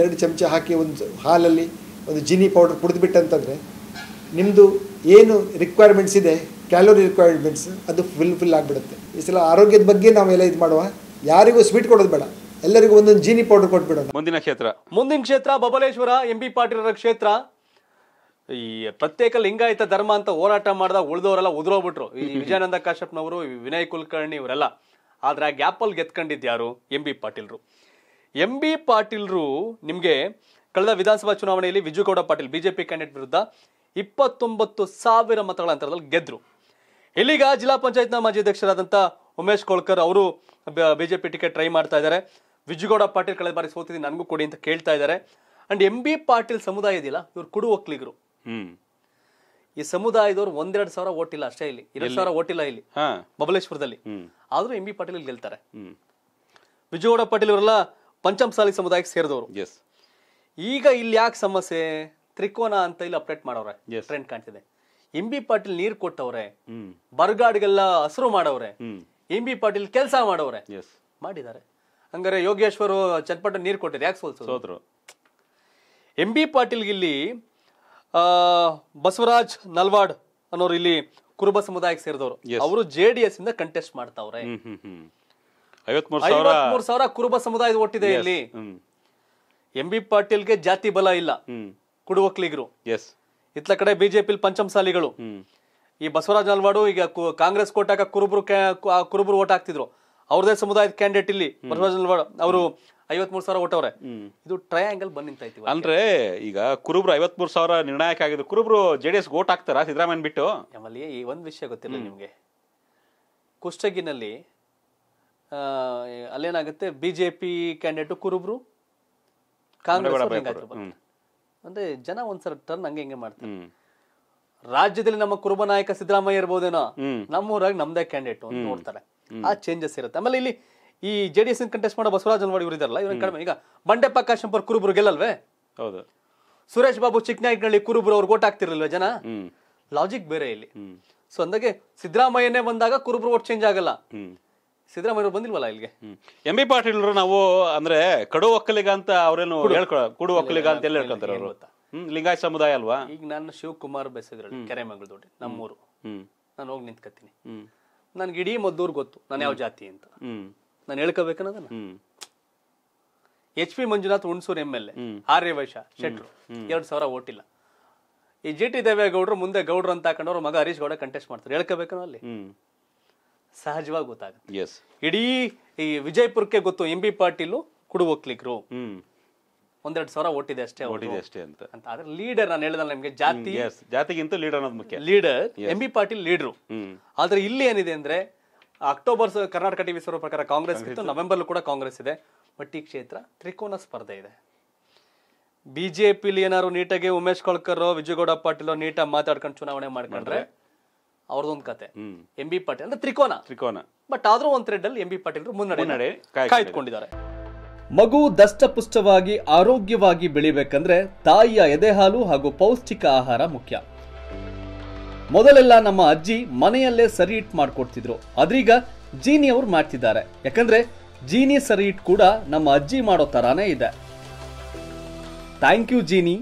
ಎರಡು ಚಮಚ ಹಾಕಿ ಒಂದು ಹಾಲಲ್ಲಿ ಒಂದು ಜಿನಿ ಪೌಡರ್ ಕುಡಿದ್ಬಿಟ್ಟಂತಂದರೆ ನಿಮ್ಮದು ಏನು ರಿಕ್ವೈರ್ಮೆಂಟ್ಸ್ ಇದೆ ಕ್ಯಾಲೋರಿ ರಿಕ್ವೈರ್ಮೆಂಟ್ಸ್ ಅದು ಫುಲ್ ಫಿಲ್ ಆಗಿಬಿಡುತ್ತೆ ಈ ಸಲ ಆರೋಗ್ಯದ ಬಗ್ಗೆ ನಾವೆಲ್ಲ ಇದು ಮಾಡುವ ಯಾರಿಗೂ ಸ್ವೀಟ್ ಕೊಡೋದು ಬೇಡ ಎಲ್ಲರಿಗೂ ಒಂದೊಂದು ಜೀನಿ ಪೌಡರ್ ಕೊಟ್ಬಿಡೋಣ ಮುಂದಿನ ಕ್ಷೇತ್ರ ಮುಂದಿನ ಕ್ಷೇತ್ರ ಬಬಲೇಶ್ವರ ಎಂ ಬಿ ಪಾಟೀಲರ ಕ್ಷೇತ್ರ ಈ ಪ್ರತ್ಯೇಕ ಲಿಂಗಾಯತ ಧರ್ಮ ಅಂತ ಹೋರಾಟ ಮಾಡಿದ ಉಳಿದವರೆಲ್ಲ ಉದುರೋಗ್ಬಿಟ್ರು ಈ ವಿಜಯಾನಂದ ಕಾಶ್ಯಪ್ನವರು ವಿನಯ್ ಕುಲಕರ್ಣಿ ಇವರೆಲ್ಲ ಆದ್ರೆ ಆ ಗ್ಯಾಪಲ್ಲಿ ಗೆದ್ಕೊಂಡಿದ್ದು ಯಾರು ಎಂ ಬಿ ಪಾಟೀಲರು ಎಂ ಬಿ ಪಾಟೀಲ್ರು ನಿಮಗೆ ಕಳೆದ ವಿಧಾನಸಭಾ ಚುನಾವಣೆಯಲ್ಲಿ ವಿಜುಗೌಡ ಪಾಟೀಲ್ ಬಿಜೆಪಿ ಕ್ಯಾಂಡಿಡೇಟ್ ವಿರುದ್ಧ ಇಪ್ಪತ್ತೊಂಬತ್ತು ಸಾವಿರ ಮತಗಳ ಅಂತರದಲ್ಲಿ ಗೆದ್ದರು ಇಲ್ಲಿಗ ಜಿಲ್ಲಾ ಪಂಚಾಯತ್ನ ಮಾಜಿ ಅಧ್ಯಕ್ಷರಾದಂಥ ಉಮೇಶ್ ಕೋಳ್ಕರ್ ಅವರು ಬಿಜೆಪಿ ಟಿಕೆಟ್ ಟ್ರೈ ಮಾಡ್ತಾ ಇದ್ದಾರೆ ವಿಜುಗೌಡ ಪಾಟೀಲ್ ಕಳೆದ ಬಾರಿ ಸೋತಿದ್ದೀನಿ ನನಗೂ ಕೊಡಿ ಅಂತ ಕೇಳ್ತಾ ಇದ್ದಾರೆ ಅಂಡ್ ಎಂ ಬಿ ಪಾಟೀಲ್ ಸಮುದಾಯ ಇದೆಯಲ್ಲ ಇವರು ಕುಡು ಒಕ್ಕಲಿಗರು ಈ ಸಮುದಾಯದವರು ಒಂದೆರಡು ಸಾವಿರ ಓಟಿಲ್ಲ ಅಷ್ಟೇ ಇಲ್ಲಿ ಎರಡು ಸಾವಿರ ಓಟಿಲ್ಲ ಇಲ್ಲಿ ಬಬಲೇಶ್ವರದಲ್ಲಿ ಆದ್ರೂ ಎಂ ಬಿ ಪಾಟೀಲ್ ಗೆಲ್ತಾರೆ ವಿಜಯಗೌಡ ಪಾಟೀಲ್ ಇವರೆಲ್ಲ ಪಂಚಮಸಾಲಿ ಸಮುದಾಯಕ್ಕೆ ಸೇರಿದವರು ಎಸ್ ಈಗ ಇಲ್ಲಿ ಯಾಕೆ ಸಮಸ್ಯೆ ತ್ರಿಕೋನ ಅಂತ ಇಲ್ಲಿ ಅಪ್ಡೇಟ್ ಮಾಡೋರೆ ಟ್ರೆಂಡ್ ಕಾಣ್ತಿದೆ ಎಂ ಬಿ ಪಾಟೀಲ್ ನೀರ್ ಕೊಟ್ಟವ್ರೆ ಬರ್ಗಾಡ್ಗೆಲ್ಲ ಹಸಿರು ಮಾಡವ್ರೆ ಎಂ ಬಿ ಪಾಟೀಲ್ ಕೆಲಸ ಮಾಡವ್ರೆ ಮಾಡಿದ್ದಾರೆ ಹಂಗಾರೆ ಯೋಗೇಶ್ವರ್ ಚಟ್ಪಟ ನೀರ್ ಕೊಟ್ಟಿದ್ರು ಯಾಕೆ ಸೋಲ್ಸೋದ್ರು ಎಂ ಬಿ ಪಾಟೀಲ್ಗೆ ಇಲ್ಲಿ ಬಸವರಾಜ್ ನಲ್ವಾಡ್ ಅನ್ನೋರು ಇಲ್ಲಿ ಕುರುಬ ಸಮುದಾಯಕ್ಕೆ ಸೇರಿದವರು ಅವರು ಜೆ ಡಿ ಎಸ್ ಇಂದ ಕಂಟೆಸ್ಟ್ ಮಾಡ್ತಾವ್ರೆ ಐವತ್ಮೂರು ಸಾವಿರ ಕುರುಬ ಸಮುದಾಯದ ಒಟ್ಟಿದೆ ಇಲ್ಲಿ ಎಂ ಬಿ ಪಾಟೀಲ್ಗೆ ಜಾತಿ ಬಲ ಇಲ್ಲ ಕುಡುವಕ್ಲಿಗರು ಎಸ್ ಇತ್ಲ ಕಡೆ ಬಿಜೆಪಿ ಪಂಚಮಸಾಲಿಗಳು ಈ ಬಸವರಾಜ್ ನಲ್ವಾಡು ಈಗ ಕಾಂಗ್ರೆಸ್ ಕೋಟಾಕ ಕುರುಬರು ಕುರುಬರು ಓಟ್ ಹಾಕ್ತಿದ್ರು ಅವ್ರದೇ ಸಮುದಾಯದ ಕ್ಯಾಂಡಿಡೇಟ್ ಇಲ್ಲಿ ಬಸವರಾಜ್ ನಲ್ವಾಡ್ ಅವರು ಮೂರ್ ಸಾವಿರ ಓಟವ್ರೆ ಇದು ಟ್ರಯಾಂಗಲ್ ಬಂದ್ ನಿಂತೈತಿ ಅಂದ್ರೆ ಈಗ ಕುರುಬ್ರು ಮೂರ್ ಸಾವಿರ ನಿರ್ಣಾಯಕ ಆಗಿದ್ರು ಕುರುಬ್ರು ಜೆಡಿಎಸ್ ಡಿ ಓಟ್ ಹಾಕ್ತಾರ ಸಿದ್ದರಾಮಯ್ಯ ಬಿಟ್ಟು ನಮ್ಮಲ್ಲಿ ಈ ಒಂದು ವಿಷಯ ಗೊತ್ತಿಲ್ಲ ನಿಮಗೆ ಕುಷ್ಟಗಿನಲ್ಲಿ ಅಲ್ಲೇನಾಗುತ್ತೆ ಬಿ ಜೆ ಪಿ ಕ್ಯಾಂಡಿಡೇಟು ಕುರುಬ್ರು ಕಾಂಗ್ರೆಸ್ ಅಂದ್ರೆ ಜನ ಒಂದ್ಸಲ ಟರ್ನ್ ಹಂಗೆ ಹಿಂಗೆ ಮಾಡ್ತಾರೆ ರಾಜ್ಯದಲ್ಲಿ ನಮ್ಮ ಕುರುಬ ನಾಯಕ ಸಿದ್ದರಾಮಯ್ಯ ಇರ್ಬೋದೇನೋ ನಮ್ಮೂರಾಗ ನಮ್ದೇ ಕ್ಯಾಂಡಿಡೇಟ್ ಅಂತ ನೋಡ್ತಾರೆ ಆ ಚೇಂಜಸ್ ಇರುತ್ತೆ ಆಮೇಲೆ ಇಲ್ಲಿ ಈ ಜೆ ಡಿ ಎಸ್ ಕಂಟೆಸ್ಟ್ ಮಾಡೋ ಬಸವರಾಜ್ ಅಲ್ವಾಡಿ ಇವರು ಇದಾರಲ್ಲ ಕಡಿಮೆ ಈಗ ಬಂಡೆಪ್ಪ ಕಾಶಂಪರ್ ಕುರುಬ್ರು ಗೆಲ್ಲಲ್ವೇ ಹೌದು ಸುರೇಶ್ ಬಾಬು ಚಿಕ್ಕನಾಯಕನಹಳ್ಳಿ ಕುರುಬ್ರು ಅವ್ರು ಓಟ್ ಹಾಕ್ತಿರ್ಲಿಲ್ವ ಜನ ಲಾಜಿಕ್ ಬೇರೆ ಇಲ್ಲಿ ಸೊ ಅಂದಾಗೆ ಸಿದ್ದರಾಮಯ್ಯನೇ ಬಂದಾಗ ಕುರುಬ್ರು ಓಟ್ ಚೇಂಜ್ ಆಗಲ್ಲ ಸಿದ್ದರಾಮಯ್ಯ ಬಂದಿಲ್ವಲ್ಲ ಇಲ್ಲಿಗೆ ಎಂ ಬಿ ಪಾಟೀಲ್ ನಾವು ಅಂದ್ರೆ ಕಡು ಒಕ್ಕಲಿಗ ಅಂತ ಅವರೇನು ಹೇಳ್ಕೊ ಕುಡು ಒಕ್ಕಲಿಗ ಅಂತ ಎಲ್ಲ ಹೇಳ್ಕೊಂತಾರೆ ಅವರು ಸಮುದಾಯ ಅಲ್ವಾ ಈಗ ನಾನು ಶಿವಕುಮಾರ್ ಕೆರೆ ಕೆರೆಮಂಗಲ ದೊಡ್ಡ ನಮ್ಮೂರು ನಾನು ಹೋಗಿ ನಿಂತ್ಕತ್ತೀನಿ ನನ್ಗೆ ಇಡೀ ಮದ್ದೂರ್ ಗೊತ್ತು ನಾನು ಯಾವ ಜಾತಿ ಅಂತ ನಾನು ಹೇಳ್ಕೋಬೇಕನ್ನೋದನ್ನ H P Manjunath Hunsur M L A Arya Vysya ಶೆಟ್ರು ಎರಡ್ ಸಾವಿರ ಓಟಿಲ್ಲ ಈ ಜಿ ಟಿ ದೇವೇಗೌಡರು ಮುಂದೆ ಗೌಡ್ರು ಅಂತ ಹಾಕೊಂಡವ್ರು ಮಗ ಹರೀಶ್ ಗೌಡ ಕಂಟೆಸ್ಟ್ ಮಾಡ್ತಾರೆ ಹೇಳ್ಕೋಬೇಕು ಅಲ್ಲಿ ಸಹಜವಾಗಿ ಗೊತ್ತಾಗುತ್ತೆ ಎಸ್ ಇಡೀ ಈ ವಿಜಯಪುರಕ್ಕೆ ಗೊತ್ತು ಎಂ ಬಿ ಪಾಟೀಲು ಕುಡುವಕ್ಲಿಗ್ರು ಒಂದೆರಡು ಸಾವಿರ ಓಟಿದೆ ಅಷ್ಟೇ ಓಟಿದೆ ಅಷ್ಟೇ ಅಂತ ಆದ್ರೆ ಲೀಡರ್ ನಾನು ಹೇಳಿದ ನಿಮಗೆ ಜಾತಿ ಜಾತಿಗಿಂತ ಲೀಡರ್ ಅನ್ನೋದು ಮುಖ್ಯ leader M B Patil leader ಆದ್ರೆ ಇಲ್ಲಿ ಏನಿದೆ ಅಂದ್ರೆ ಅಕ್ಟೋಬರ್ ಕರ್ನಾಟಕ ಟಿವಿ ಸರ್ವ ಪ್ರಕಾರ ಕಾಂಗ್ರೆಸ್ ಇತ್ತು ನವೆಂಬರ್ ಕೂಡ ಕಾಂಗ್ರೆಸ್ ಇದೆ ಬಟ್ ಈ ಕ್ಷೇತ್ರ ತ್ರಿಕೋನ ಸ್ಪರ್ಧೆ ಇದೆ ಬಿಜೆಪಿಲಿ ಏನಾದ್ರು ನೀಟಾಗಿ ಉಮೇಶ್ ಕೊಳ್ಕರ್ ವಿಜಯಗೌಡ ಪಾಟೀಲ್ ನೀಟಾಗಿ ಮಾತಾಡ್ಕೊಂಡು ಚುನಾವಣೆ ಮಾಡ್ಕೊಂಡ್ರೆ ಅವ್ರದೊಂದು ಕತೆ ಎಂ ಬಿ ಪಾಟೀಲ್ ಅಂದ್ರೆ ತ್ರಿಕೋನ ತ್ರಿಕೋನ ಬಟ್ ಆದ್ರೂ ಒಂದ್ ಥ್ರೆಡ್ ಅಲ್ಲಿ ಎಂ ಬಿ ಪಾಟೀಲ್ ಮುನ್ನಡೆ ಕಾಯ್ದುಕೊಂಡಿದ್ದಾರೆ ಮಗು ದಷ್ಟಪುಷ್ಟವಾಗಿ ಆರೋಗ್ಯವಾಗಿ ಬೆಳಿಬೇಕಂದ್ರೆ ತಾಯಿಯ ಎದೆಹಾಲು ಹಾಗೂ ಪೌಷ್ಟಿಕ ಆಹಾರ ಮುಖ್ಯ ಮೊದಲೆಲ್ಲ ನಮ್ಮ ಅಜ್ಜಿ ಮನೆಯಲ್ಲೇ ಸರಿ ಇಟ್ ಮಾಡ್ಕೊಡ್ತಿದ್ರು ಅದ್ರೀಗ ಜೀನಿ ಅವ್ರು ಮಾಡ್ತಿದ್ದಾರೆ ಯಾಕಂದ್ರೆ ಜೀನಿ ಸರಿ ಇಟ್ ಕೂಡ ನಮ್ಮ ಅಜ್ಜಿ ಮಾಡೋ ತರಾನೇ ಇದೆ ಥ್ಯಾಂಕ್ ಯು ಜೀನಿ